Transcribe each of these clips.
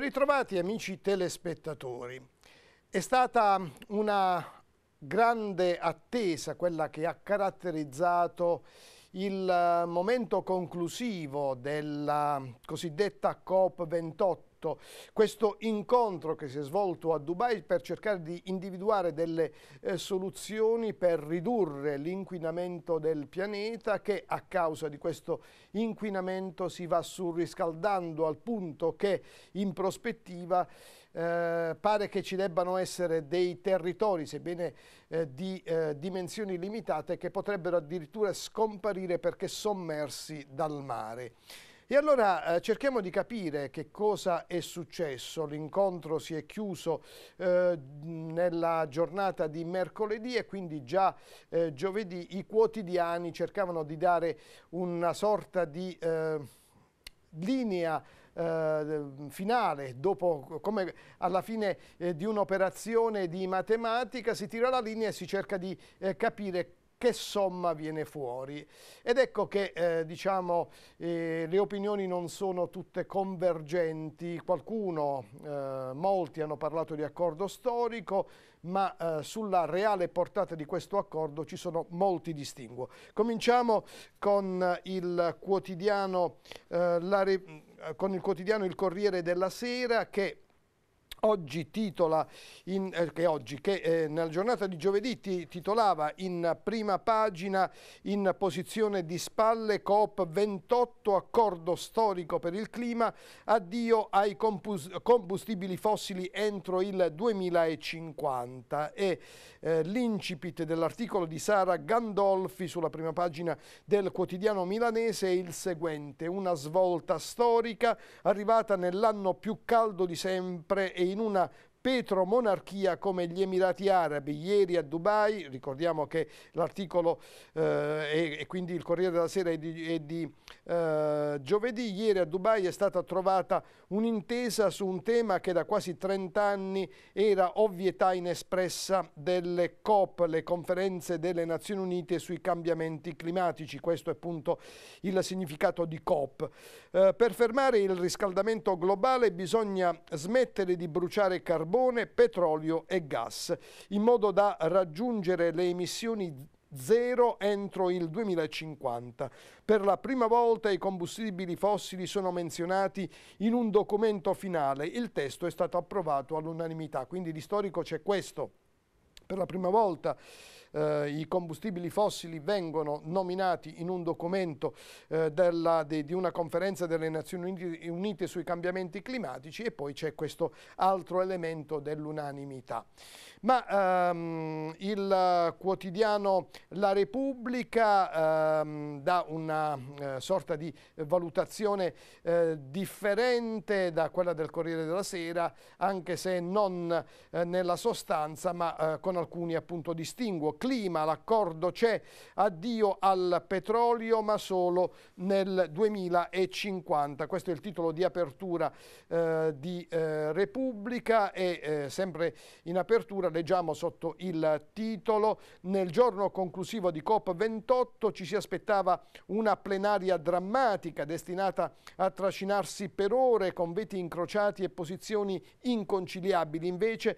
Ben ritrovati amici telespettatori. È stata una grande attesa quella che ha caratterizzato il eh, momento conclusivo della cosiddetta COP28 detto, questo incontro che si è svolto a Dubai per cercare di individuare delle eh, soluzioni per ridurre l'inquinamento del pianeta che a causa di questo inquinamento si va surriscaldando al punto che in prospettiva eh, pare che ci debbano essere dei territori, sebbene eh, di eh, dimensioni limitate, che potrebbero addirittura scomparire perché sommersi dal mare. E allora eh, cerchiamo di capire che cosa è successo. L'incontro si è chiuso eh, nella giornata di mercoledì e quindi già eh, giovedì i quotidiani cercavano di dare una sorta di eh, linea eh, finale, dopo, come alla fine eh, di un'operazione di matematica, si tira la linea e si cerca di eh, capire che somma viene fuori. Ed ecco che eh, diciamo, eh, le opinioni non sono tutte convergenti, qualcuno, eh, molti hanno parlato di accordo storico, ma eh, sulla reale portata di questo accordo ci sono molti distinguo. Cominciamo con il quotidiano, eh, con il, quotidiano il Corriere della Sera che oggi titola, in, eh, che, oggi, che eh, nella giornata di giovedì ti, titolava in prima pagina in posizione di spalle COP 28 accordo storico per il clima, addio ai combustibili fossili entro il 2050 e eh, l'incipit dell'articolo di Sara Gandolfi sulla prima pagina del quotidiano milanese è il seguente, una svolta storica arrivata nell'anno più caldo di sempre e in una petromonarchia come gli Emirati Arabi. Ieri a Dubai, ricordiamo che l'articolo eh, e, quindi il Corriere della Sera è di, è di eh, giovedì, ieri a Dubai è stata trovata un'intesa su un tema che da quasi 30 anni era ovvietà inespressa delle COP, le conferenze delle Nazioni Unite sui cambiamenti climatici. Questo è appunto il significato di COP. Eh, per fermare il riscaldamento globale bisogna smettere di bruciare carbone carbone, petrolio e gas, in modo da raggiungere le emissioni zero entro il 2050. Per la prima volta i combustibili fossili sono menzionati in un documento finale. Il testo è stato approvato all'unanimità, quindi di storico c'è questo. Per la prima volta eh, i combustibili fossili vengono nominati in un documento eh, della, de, di una conferenza delle Nazioni Unite, sui cambiamenti climatici e poi c'è questo altro elemento dell'unanimità. Ma ehm, il quotidiano La Repubblica ehm, dà una eh, sorta di valutazione eh, differente da quella del Corriere della Sera, anche se non eh, nella sostanza, ma eh, con alcuni appunto distinguo clima, l'accordo c'è, addio al petrolio ma solo nel 2050. Questo è il titolo di apertura eh, di eh, Repubblica e eh, sempre in apertura leggiamo sotto il titolo nel giorno conclusivo di COP28 ci si aspettava una plenaria drammatica destinata a trascinarsi per ore con veti incrociati e posizioni inconciliabili. Invece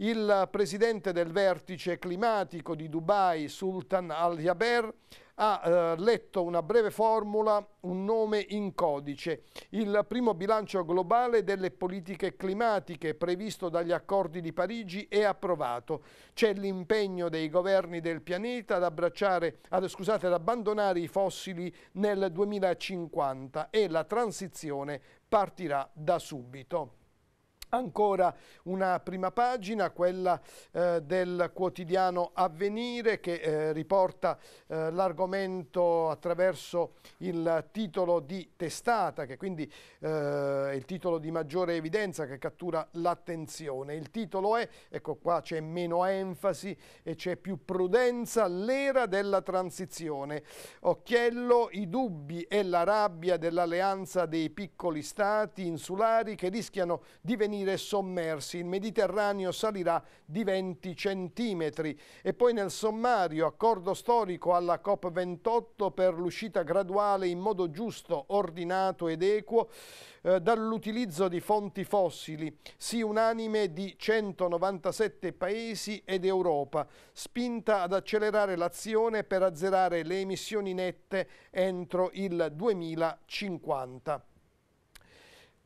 il presidente del vertice climatico di Dubai, Sultan Al-Jaber, ha eh, letto una breve formula, un nome in codice, il primo bilancio globale delle politiche climatiche previsto dagli accordi di Parigi è approvato. C'è l'impegno dei governi del pianeta ad, ad, scusate, ad abbandonare i fossili nel 2050 e la transizione partirà da subito. Ancora una prima pagina, quella eh, del quotidiano Avvenire che eh, riporta eh, l'argomento attraverso il titolo di testata, che quindi eh, è il titolo di maggiore evidenza che cattura l'attenzione. Il titolo è, ecco qua c'è meno enfasi e c'è più prudenza, l'era della transizione. Occhiello, i dubbi e la rabbia dell'alleanza dei piccoli stati insulari che rischiano di venire venire sommersi. Il Mediterraneo salirà di 20 centimetri. E poi nel sommario, accordo storico alla COP28 per l'uscita graduale in modo giusto, ordinato ed equo eh, dall'utilizzo di fonti fossili. Sì unanime di 197 paesi ed Europa, spinta ad accelerare l'azione per azzerare le emissioni nette entro il 2050.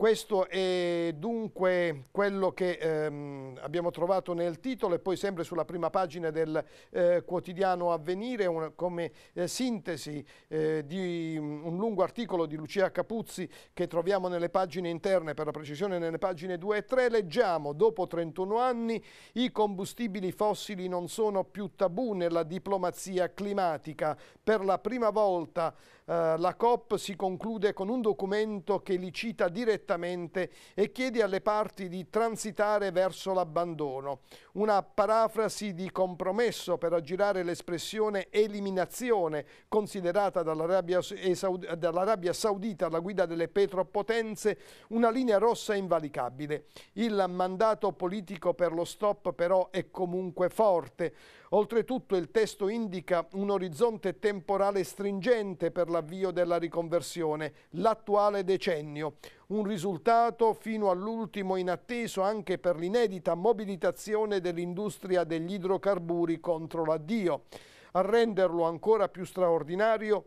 Questo è dunque quello che ehm, abbiamo trovato nel titolo e poi sempre sulla prima pagina del eh, quotidiano Avvenire una, come eh, sintesi eh, di mm, un lungo articolo di Lucia Capuzzi che troviamo nelle pagine interne, per la precisione nelle pagine 2 e 3, leggiamo dopo 31 anni i combustibili fossili non sono più tabù nella diplomazia climatica. Per la prima volta eh, la COP si conclude con un documento che li cita direttamente e chiede alle parti di transitare verso l'abbandono una parafrasi di compromesso per aggirare l'espressione eliminazione considerata eh, dall'Arabia Saudita alla guida delle petropotenze una linea rossa invalicabile. Il mandato politico per lo stop però è comunque forte. Oltretutto il testo indica un orizzonte temporale stringente per l'avvio della riconversione, l'attuale decennio un risultato fino all'ultimo inatteso anche per l'inedita mobilitazione dell'industria degli idrocarburi contro l'addio. A renderlo ancora più straordinario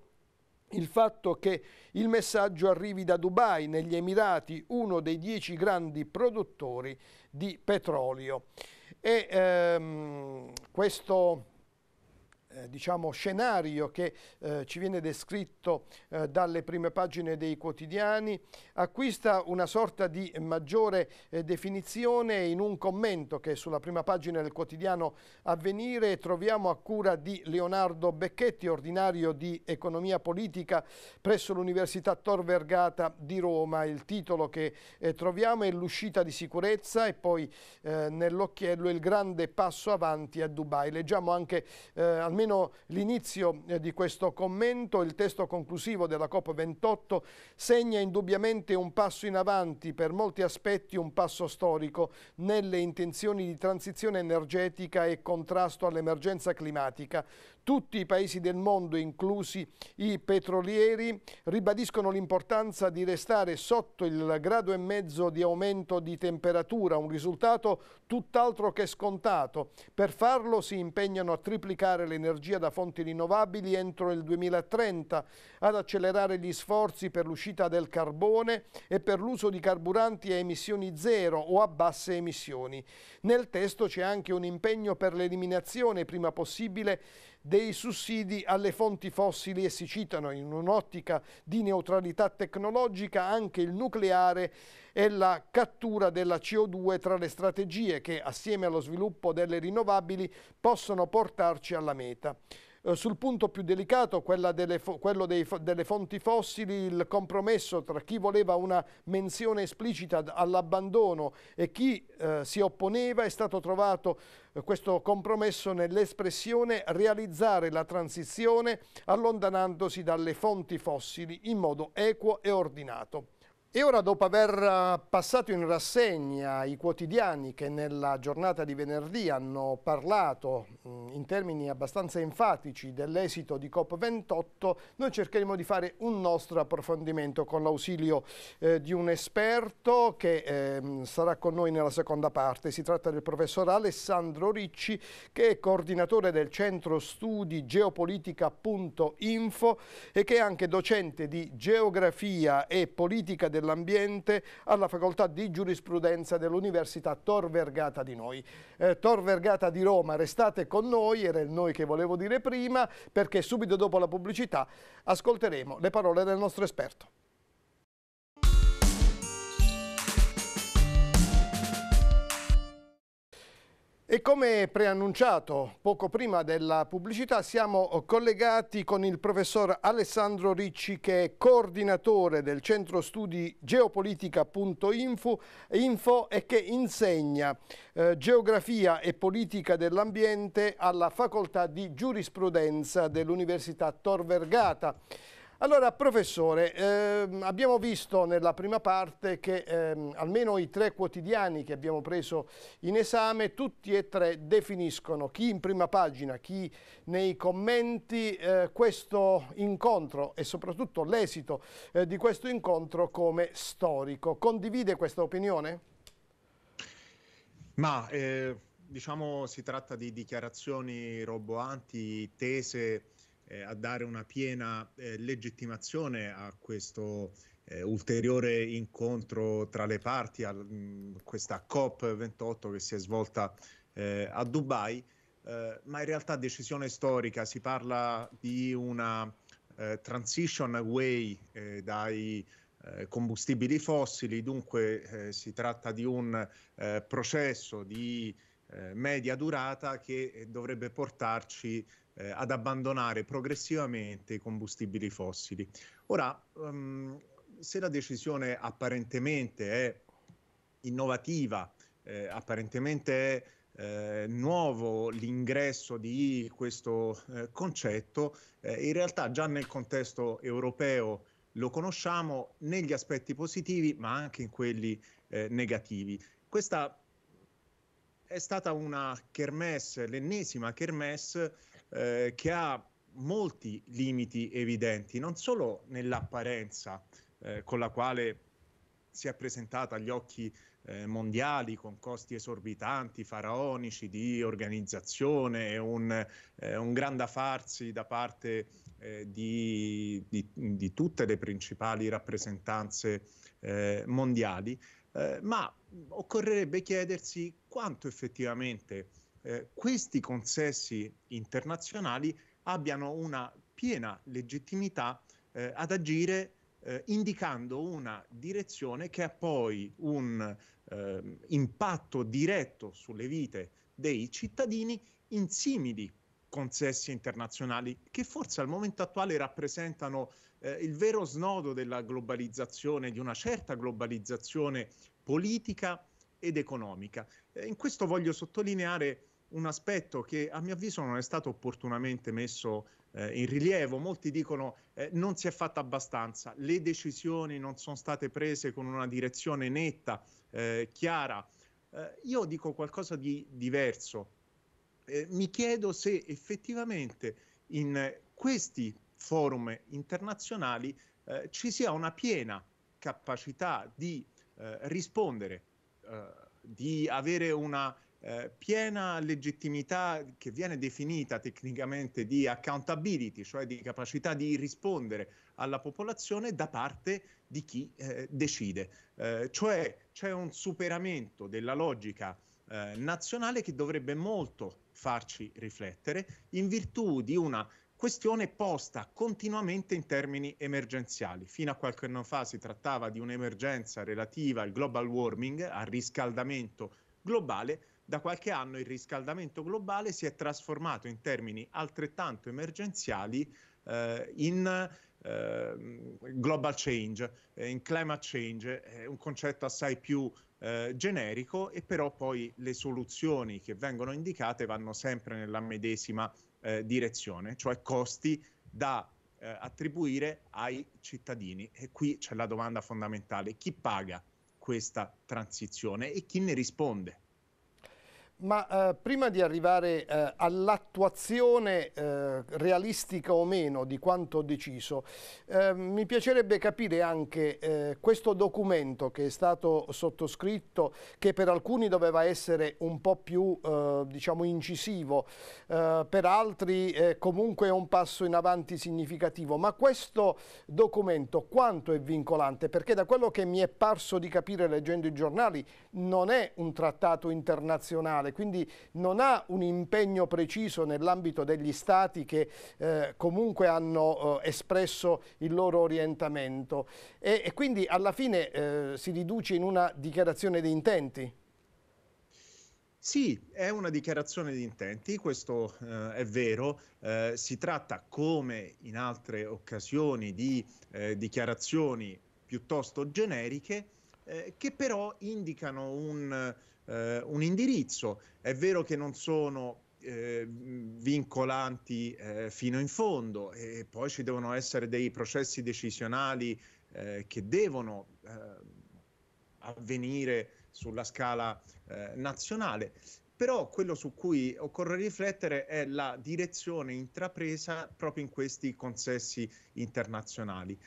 il fatto che il messaggio arrivi da Dubai, negli Emirati, uno dei dieci grandi produttori di petrolio. E ehm, questo eh, diciamo, scenario che eh, ci viene descritto eh, dalle prime pagine dei quotidiani acquista una sorta di maggiore eh, definizione in un commento che sulla prima pagina del quotidiano Avvenire troviamo a cura di Leonardo Becchetti, ordinario di economia politica presso l'Università Tor Vergata di Roma. Il titolo che eh, troviamo è L'uscita di sicurezza e poi nell'occhiello il grande passo avanti a Dubai. Leggiamo anche almeno almeno l'inizio eh, di questo commento, il testo conclusivo della COP28 segna indubbiamente un passo in avanti, per molti aspetti un passo storico, nelle intenzioni di transizione energetica e contrasto all'emergenza climatica. Tutti i paesi del mondo, inclusi i petrolieri, ribadiscono l'importanza di restare sotto il grado e mezzo di aumento di temperatura, un risultato tutt'altro che scontato. Per farlo si impegnano a triplicare l'energia da fonti rinnovabili entro il 2030, ad accelerare gli sforzi per l'uscita del carbone e per l'uso di carburanti a emissioni zero o a basse emissioni. Nel testo c'è anche un impegno per l'eliminazione prima possibile dei sussidi alle fonti fossili e si citano in un'ottica di neutralità tecnologica anche il nucleare e la cattura della CO2 tra le strategie che assieme allo sviluppo delle rinnovabili possono portarci alla meta. Eh, sul punto più delicato, delle quello dei, delle fonti fossili, il compromesso tra chi voleva una menzione esplicita all'abbandono e chi eh, si opponeva è stato trovato eh, questo compromesso nell'espressione realizzare la transizione allontanandosi dalle fonti fossili in modo equo e ordinato. E ora, dopo aver eh, passato in rassegna i quotidiani che nella giornata di venerdì hanno parlato mm, in termini abbastanza enfatici dell'esito di COP28, noi cercheremo di fare un nostro approfondimento con l'ausilio eh, di un esperto che eh, sarà con noi nella seconda parte. Si tratta del professor Alessandro Ricci, che è coordinatore del centro studi geopolitica.info e che è anche docente di geografia e politica della dell'Ambiente alla Facoltà di Giurisprudenza dell'Università Tor Vergata di Noi. Eh, Tor Vergata di Roma, restate con noi, era il noi che volevo dire prima, perché subito dopo la pubblicità ascolteremo le parole del nostro esperto. E come preannunciato poco prima della pubblicità siamo collegati con il professor Alessandro Ricci che è coordinatore del centro studi geopolitica.info e che insegna eh, geografia e politica dell'ambiente alla facoltà di giurisprudenza dell'Università Tor Vergata. Allora, professore, ehm, abbiamo visto nella prima parte che ehm, almeno i tre quotidiani che abbiamo preso in esame, tutti e tre definiscono, chi in prima pagina, chi nei commenti, eh, questo incontro e soprattutto l'esito eh, di questo incontro come storico. Condivide questa opinione? Ma, eh, diciamo, si tratta di dichiarazioni roboanti, tese eh, a dare una piena eh, legittimazione a questo eh, ulteriore incontro tra le parti, a mh, mm, questa COP28 che si è svolta eh, a Dubai, eh, ma in realtà decisione storica, si parla di una eh, transition away dai combustibili fossili, dunque si tratta di un processo di media durata che dovrebbe portarci eh, ad abbandonare progressivamente i combustibili fossili. Ora, um, se la decisione apparentemente è innovativa, eh, apparentemente è eh, nuovo l'ingresso di questo eh, concetto, eh, in realtà già nel contesto europeo lo conosciamo negli aspetti positivi ma anche in quelli eh, negativi. Questa è stata una kermesse, l'ennesima kermesse eh, che ha molti limiti evidenti, non solo nell'apparenza eh, con la quale si è presentata agli occhi eh, mondiali con costi esorbitanti, faraonici di organizzazione e un, eh, un grande farsi da parte eh, di, di, di, tutte le principali rappresentanze eh, mondiali, eh, ma occorrerebbe chiedersi quanto effettivamente eh, questi consessi internazionali abbiano una piena legittimità eh, ad agire eh, indicando una direzione che ha poi un eh, impatto diretto sulle vite dei cittadini in simili consessi internazionali che forse al momento attuale rappresentano eh, il vero snodo della globalizzazione, di una certa globalizzazione politica ed economica. in questo voglio sottolineare un aspetto che a mio avviso non è stato opportunamente messo eh, in rilievo. Molti dicono eh, non si è fatto abbastanza, le decisioni non sono state prese con una direzione netta, eh, chiara. Eh, io dico qualcosa di diverso. Eh, mi chiedo se effettivamente in questi forum internazionali eh, ci sia una piena capacità di rispondere eh, di avere una eh, piena legittimità che viene definita tecnicamente di accountability, cioè di capacità di rispondere alla popolazione da parte di chi eh, decide. Eh, cioè c'è un superamento della logica eh, nazionale che dovrebbe molto farci riflettere in virtù di una questione posta continuamente in termini emergenziali. Fino a qualche anno fa si trattava di un'emergenza relativa al global warming, al riscaldamento globale, da qualche anno il riscaldamento globale si è trasformato in termini altrettanto emergenziali eh, in eh, global change, eh, in climate change, è eh, un concetto assai più eh, generico e però poi le soluzioni che vengono indicate vanno sempre nella medesima eh, direzione, cioè costi da eh, attribuire ai cittadini. E qui c'è la domanda fondamentale, chi paga questa transizione e chi ne risponde? Ma eh, prima di arrivare eh, all'attuazione eh, realistica o meno di quanto deciso, ehm, mi piacerebbe capire anche eh, questo documento che è stato sottoscritto, che per alcuni doveva essere un po' più eh, diciamo incisivo, eh, per altri comunque è un passo in avanti significativo, ma questo documento quanto è vincolante? Perché da quello che mi è parso di capire leggendo i giornali non è un trattato internazionale, nazionale, quindi non ha un impegno preciso nell'ambito degli stati che eh, comunque hanno eh, espresso il loro orientamento e, e quindi alla fine eh, si riduce in una dichiarazione di intenti. Sì, è una dichiarazione di intenti, questo eh, è vero, eh, si tratta come in altre occasioni di eh, dichiarazioni piuttosto generiche eh, che però indicano un eh, un indirizzo. È vero che non sono eh, vincolanti eh, fino in fondo e poi ci devono essere dei processi decisionali eh, che devono eh, avvenire sulla scala eh, nazionale. Però quello su cui occorre riflettere è la direzione intrapresa proprio in questi consessi internazionali,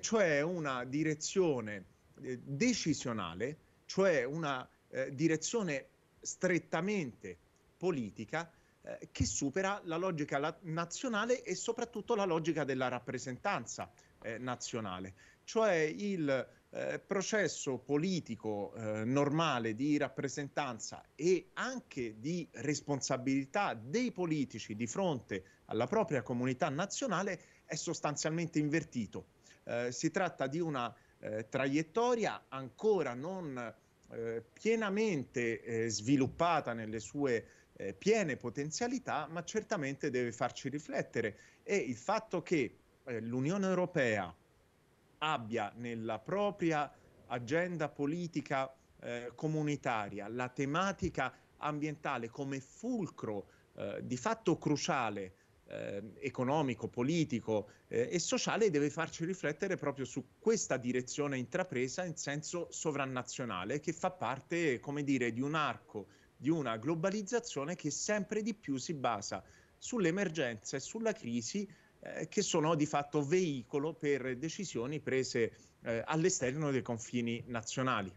cioè una direzione decisionale, cioè una eh, direzione strettamente politica eh, che supera la logica la- nazionale e soprattutto la logica della rappresentanza eh, nazionale, cioè il eh, processo politico eh, normale di rappresentanza e anche di responsabilità dei politici di fronte alla propria comunità nazionale è sostanzialmente invertito. Eh, si tratta di una traiettoria ancora non eh, pienamente eh, sviluppata nelle sue eh, piene potenzialità, ma certamente deve farci riflettere e il fatto che eh, l'Unione Europea abbia nella propria agenda politica eh, comunitaria la tematica ambientale come fulcro di fatto cruciale eh, economico, politico eh, e sociale deve farci riflettere proprio su questa direzione intrapresa in senso sovranazionale che fa parte, come dire, di un arco, di una globalizzazione che sempre di più si basa sull'emergenza e sulla crisi eh, che sono di fatto veicolo per decisioni prese eh, all'esterno dei confini nazionali.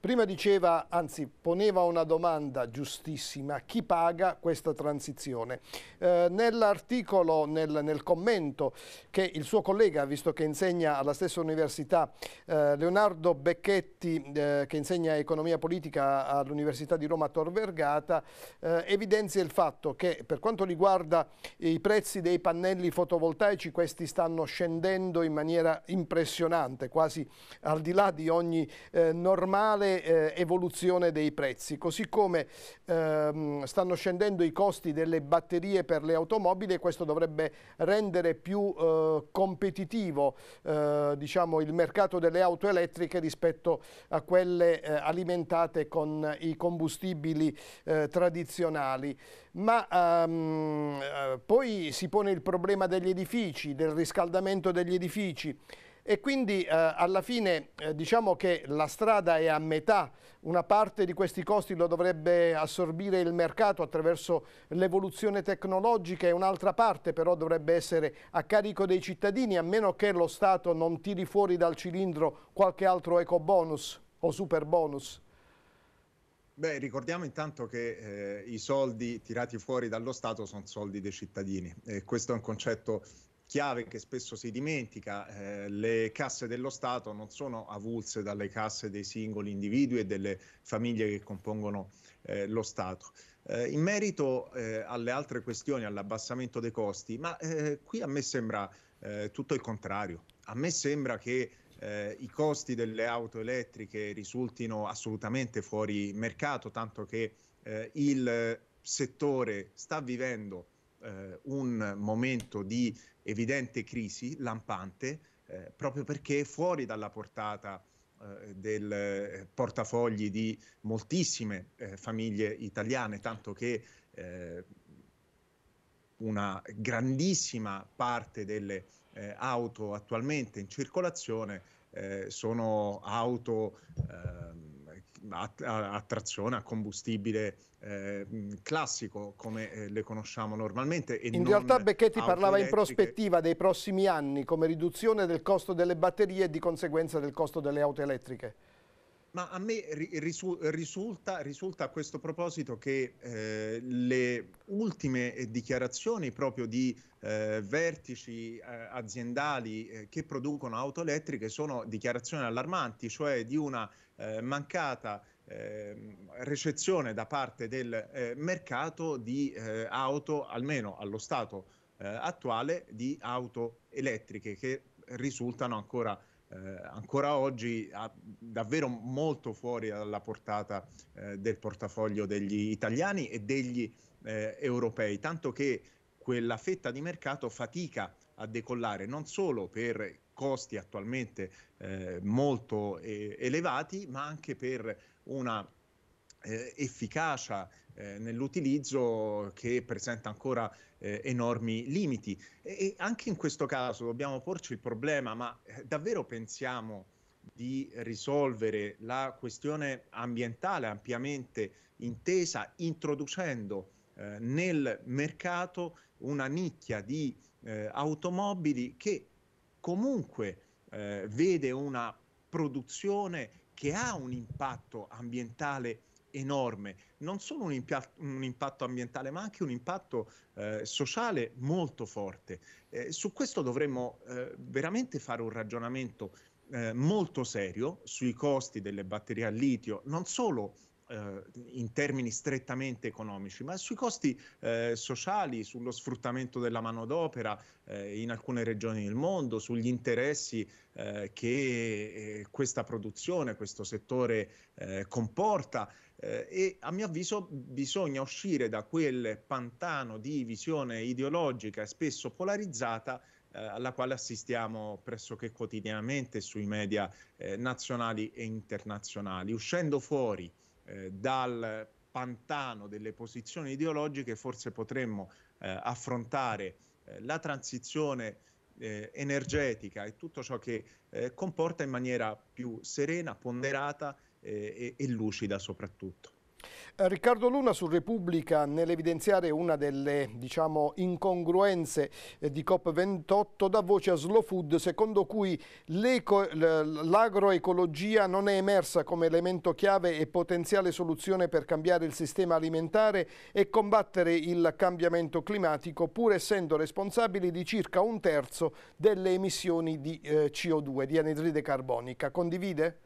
Prima diceva, anzi poneva una domanda giustissima, chi paga questa transizione? Eh, Nell'articolo, nel, nel, commento che il suo collega, visto che insegna alla stessa università, eh, Leonardo Becchetti, eh, che insegna economia politica all'Università di Roma Tor Vergata, eh, evidenzia il fatto che per quanto riguarda i prezzi dei pannelli fotovoltaici, questi stanno scendendo in maniera impressionante, quasi al di là di ogni eh, normale normale eh, evoluzione dei prezzi, così come ehm, stanno scendendo i costi delle batterie per le automobili e questo dovrebbe rendere più eh, competitivo eh, diciamo, il mercato delle auto elettriche rispetto a quelle eh, alimentate con i combustibili eh, tradizionali. Ma ehm, eh, poi si pone il problema degli edifici, del riscaldamento degli edifici e quindi eh, alla fine eh, diciamo che la strada è a metà, una parte di questi costi lo dovrebbe assorbire il mercato attraverso l'evoluzione tecnologica e un'altra parte però dovrebbe essere a carico dei cittadini a meno che lo Stato non tiri fuori dal cilindro qualche altro eco bonus o super bonus. Beh, ricordiamo intanto che eh, i soldi tirati fuori dallo Stato sono soldi dei cittadini e questo è un concetto chiave che spesso si dimentica, eh, le casse dello Stato non sono avulse dalle casse dei singoli individui e delle famiglie che compongono eh, lo Stato. Eh, in merito eh, alle altre questioni, all'abbassamento dei costi, ma eh, qui a me sembra eh, tutto il contrario. A me sembra che eh, i costi delle auto elettriche risultino assolutamente fuori mercato, tanto che eh, il settore sta vivendo eh, un momento di evidente crisi lampante, eh, proprio perché fuori dalla portata eh, del eh, portafogli di moltissime eh, famiglie italiane, tanto che una grandissima parte delle eh, auto attualmente in circolazione eh, sono auto eh, a, a, a trazione, a combustibile eh, mm, classico come eh, le conosciamo normalmente. in realtà Becchetti parlava in prospettiva dei prossimi anni come riduzione del costo delle batterie e di conseguenza del costo delle auto elettriche. Ma a me risu- risulta, risulta, a questo proposito che eh, le ultime dichiarazioni proprio di eh, vertici eh, aziendali eh, che producono auto elettriche sono dichiarazioni allarmanti, cioè di una eh, mancata ehm, recezione da parte del eh, mercato di auto, almeno allo stato attuale, di auto elettriche che risultano ancora eh, ancora oggi davvero molto fuori dalla portata eh, del portafoglio degli italiani e degli eh, europei, tanto che quella fetta di mercato fatica a decollare non solo per costi attualmente eh, molto eh, elevati, ma anche per una eh, efficacia eh, nell'utilizzo che presenta ancora eh, enormi limiti. E, e, anche in questo caso dobbiamo porci il problema, ma eh, davvero pensiamo di risolvere la questione ambientale ampiamente intesa introducendo eh, nel mercato una nicchia di eh, automobili che comunque vede una produzione che ha un impatto ambientale enorme, non solo un, impia- un impatto ambientale ma anche un impatto eh, sociale molto forte. Eh, su questo dovremmo eh, veramente fare un ragionamento eh, molto serio sui costi delle batterie a litio, non solo eh, in termini strettamente economici, ma sui costi eh, sociali, sullo sfruttamento della manodopera eh, in alcune regioni del mondo, sugli interessi eh, che eh, questa produzione, questo settore comporta. Eh, e a mio avviso bisogna uscire da quel pantano di visione ideologica e spesso polarizzata eh, alla quale assistiamo pressoché quotidianamente sui media eh, nazionali e internazionali, uscendo fuori eh, dal pantano delle posizioni ideologiche forse potremmo eh, affrontare eh, la transizione eh, energetica e tutto ciò che eh, comporta in maniera più serena, ponderata eh, e, e lucida soprattutto. Eh, Riccardo Luna su Repubblica nell'evidenziare una delle diciamo, incongruenze eh, di COP28 dà voce a Slow Food secondo cui l'agroecologia non è emersa come elemento chiave e potenziale soluzione per cambiare il sistema alimentare e combattere il cambiamento climatico pur essendo responsabili di circa un terzo delle emissioni di CO2, di anidride carbonica. Condivide?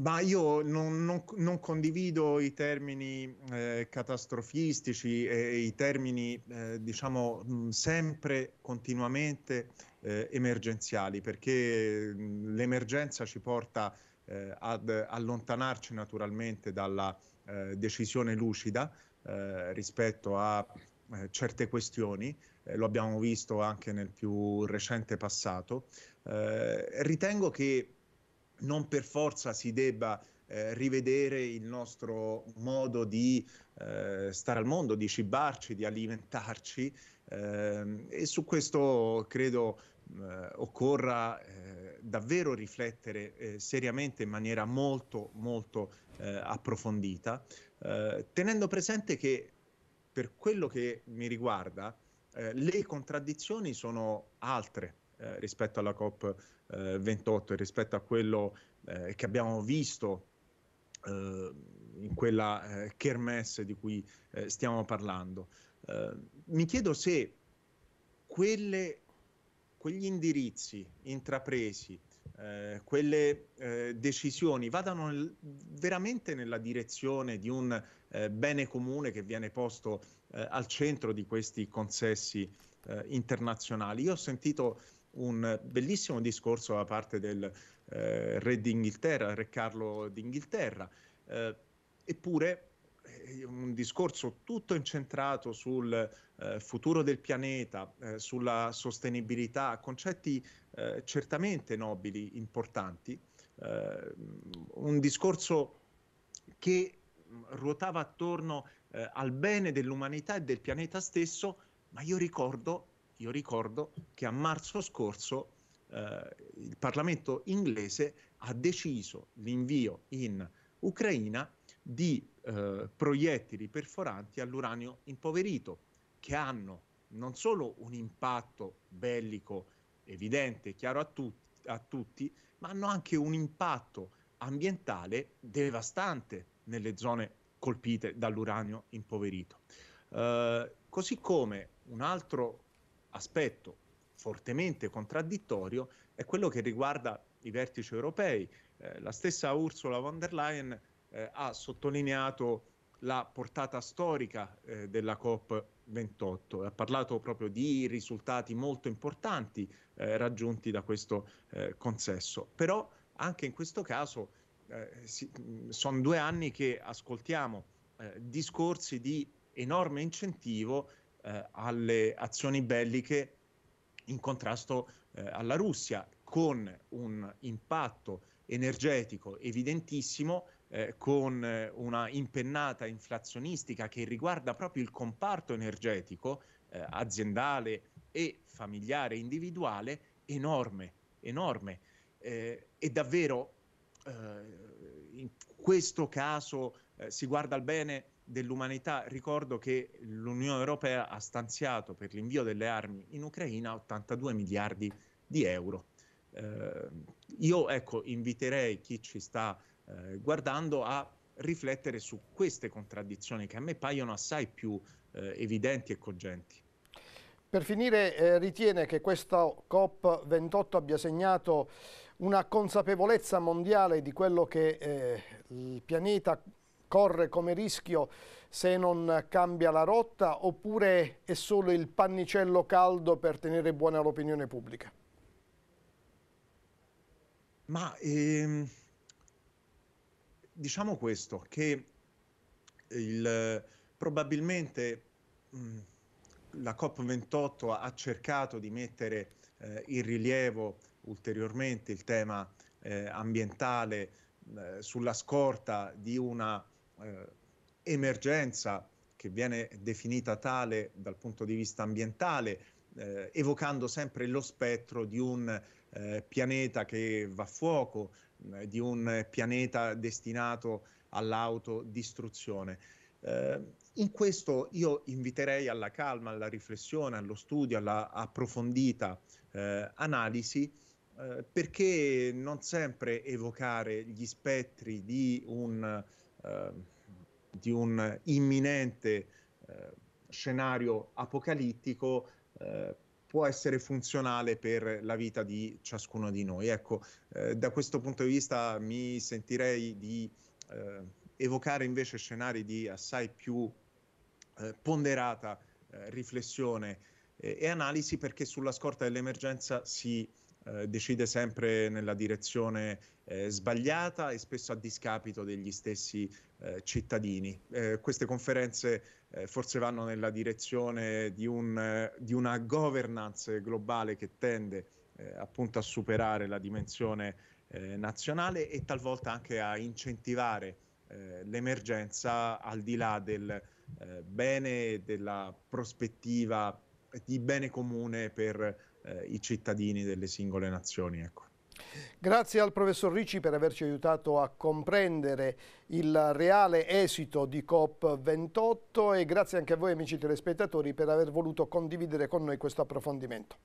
Ma io non, non, non, condivido i termini eh, catastrofistici e i termini, eh, diciamo, mh, mm, sempre continuamente eh, emergenziali, perché mm, l'emergenza ci porta eh, ad allontanarci naturalmente dalla eh, decisione lucida eh, rispetto a certe questioni, eh, lo abbiamo visto anche nel più recente passato. Eh, ritengo che non per forza si debba eh, rivedere il nostro modo di eh, stare al mondo, di cibarci, di alimentarci eh, e su questo credo eh, occorra eh, davvero riflettere eh, seriamente in maniera molto molto approfondita, tenendo presente che per quello che mi riguarda le contraddizioni sono altre eh, rispetto alla COP28 eh, e rispetto a quello eh, che abbiamo visto in quella eh, kermesse di cui stiamo parlando. mi chiedo se quelle, quegli indirizzi intrapresi, eh, quelle eh, decisioni vadano nel, veramente nella direzione di un eh, bene comune che viene posto al centro di questi consessi internazionali. Io ho sentito un bellissimo discorso da parte del eh, re d'Inghilterra, re Carlo d'Inghilterra, eh, eppure eh, un discorso tutto incentrato sul eh, futuro del pianeta, eh, sulla sostenibilità, concetti eh, certamente nobili, importanti, eh, un discorso che ruotava attorno eh, al bene dell'umanità e del pianeta stesso, ma io ricordo io ricordo che a marzo scorso eh, il Parlamento inglese ha deciso l'invio in Ucraina di eh, proiettili perforanti all'uranio impoverito, che hanno non solo un impatto bellico evidente, chiaro a, tut- a tutti, ma hanno anche un impatto ambientale devastante nelle zone colpite dall'uranio impoverito. Eh, così come un altro aspetto fortemente contraddittorio è quello che riguarda i vertici europei. Eh, la stessa Ursula von der Leyen eh, ha sottolineato la portata storica eh, della COP28, ha parlato proprio di risultati molto importanti eh, raggiunti da questo eh, consesso. Però anche in questo caso eh, si, sono due anni che ascoltiamo discorsi di enorme incentivo eh, alle azioni belliche in contrasto eh, alla Russia, con un impatto energetico evidentissimo, eh, con eh, una impennata inflazionistica che riguarda proprio il comparto energetico eh, aziendale e familiare individuale enorme, enorme. Eh, e davvero in questo caso si guarda al bene dell'umanità. Ricordo che l'Unione Europea ha stanziato per l'invio delle armi in Ucraina 82 miliardi di euro. Eh, io ecco, inviterei chi ci sta eh, guardando a riflettere su queste contraddizioni che a me paiono assai più eh, evidenti e cogenti. Per finire, eh, ritiene che questa COP28 abbia segnato una consapevolezza mondiale di quello che eh, il pianeta corre come rischio se non cambia la rotta oppure è solo il pannicello caldo per tenere buona l'opinione pubblica? Ma ehm, diciamo questo, che il, probabilmente mh, mm, la COP28 ha cercato di mettere eh, in rilievo ulteriormente il tema eh, ambientale eh, sulla scorta di una eh, emergenza che viene definita tale dal punto di vista ambientale, eh, evocando sempre lo spettro di un eh, pianeta che va a fuoco, mh, eh, di un pianeta destinato all'autodistruzione. Eh, in questo io inviterei alla calma, alla riflessione, allo studio, alla approfondita eh, analisi, eh, perché non sempre evocare gli spettri di un Ehm, di un imminente eh, scenario apocalittico eh, può essere funzionale per la vita di ciascuno di noi. Ecco, eh, da questo punto di vista mi sentirei di eh, evocare invece scenari di assai più eh, ponderata riflessione e analisi perché sulla scorta dell'emergenza si eh, decide sempre nella direzione eh, sbagliata e spesso a discapito degli stessi eh, cittadini. Eh, queste conferenze eh, forse vanno nella direzione di, un, di, una governance globale che tende appunto a superare la dimensione nazionale e talvolta anche a incentivare l'emergenza al di là del bene, della prospettiva di bene comune per eh, i cittadini delle singole nazioni. Ecco. Grazie al professor Ricci per averci aiutato a comprendere il reale esito di COP28 e grazie anche a voi amici telespettatori per aver voluto condividere con noi questo approfondimento.